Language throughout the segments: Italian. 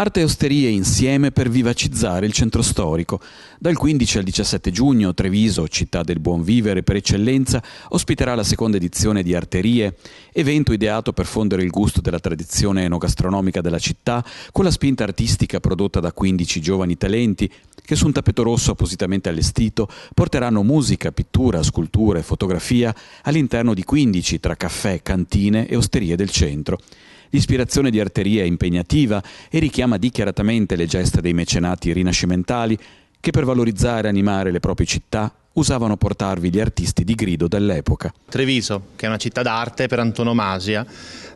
Arte e osterie insieme per vivacizzare il centro storico. Dal 15 al 17 giugno Treviso, città del buon vivere per eccellenza, ospiterà la seconda edizione di Arterie, evento ideato per fondere il gusto della tradizione enogastronomica della città con la spinta artistica prodotta da 15 giovani talenti che su un tappeto rosso appositamente allestito porteranno musica, pittura, scultura e fotografia all'interno di 15 tra caffè, cantine e osterie del centro. L'ispirazione di Arterie è impegnativa e richiama richiama dichiaratamente le gesta dei mecenati rinascimentali che per valorizzare e animare le proprie città usavano portarvi gli artisti di grido dell'epoca. Treviso, che è una città d'arte per antonomasia,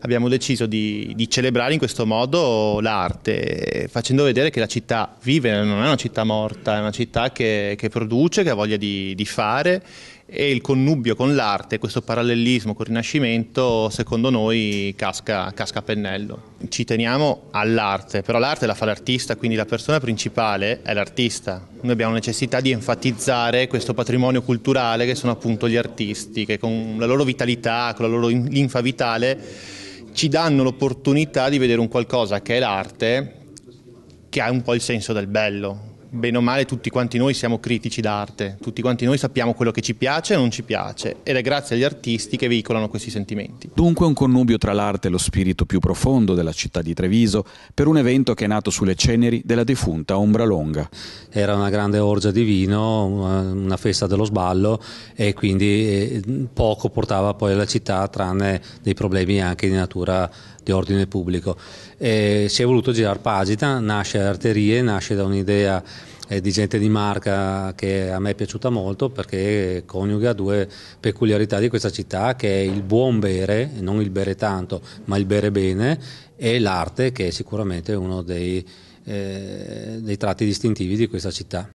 abbiamo deciso di, di, celebrare in questo modo l'arte, facendo vedere che la città vive, non è una città morta, è una città che, che produce, che ha voglia di, di fare e il connubio con l'arte, questo parallelismo col Rinascimento, secondo noi casca, casca a pennello. Ci teniamo all'arte, però l'arte la fa l'artista, quindi la persona principale è l'artista. Noi abbiamo necessità di enfatizzare questo patrimonio culturale che sono appunto gli artisti, che con la loro vitalità, con la loro linfa vitale, ci danno l'opportunità di vedere un qualcosa che è l'arte, che ha un po' il senso del bello, bene o male tutti quanti noi siamo critici d'arte, tutti quanti noi sappiamo quello che ci piace e non ci piace ed è grazie agli artisti che veicolano questi sentimenti. Dunque un connubio tra l'arte e lo spirito più profondo della città di Treviso per un evento che è nato sulle ceneri della defunta Ombra Longa. Era una grande orgia di vino, una festa dello sballo e quindi eh, poco portava poi alla città tranne dei problemi anche di natura di ordine pubblico. E si è voluto girare pagina, nasce da Arterie, nasce da un'idea e di gente di marca che a me è piaciuta molto perché coniuga due peculiarità di questa città che è il buon bere, non il bere tanto, ma il bere bene e l'arte che è sicuramente uno dei, eh, dei tratti distintivi di questa città.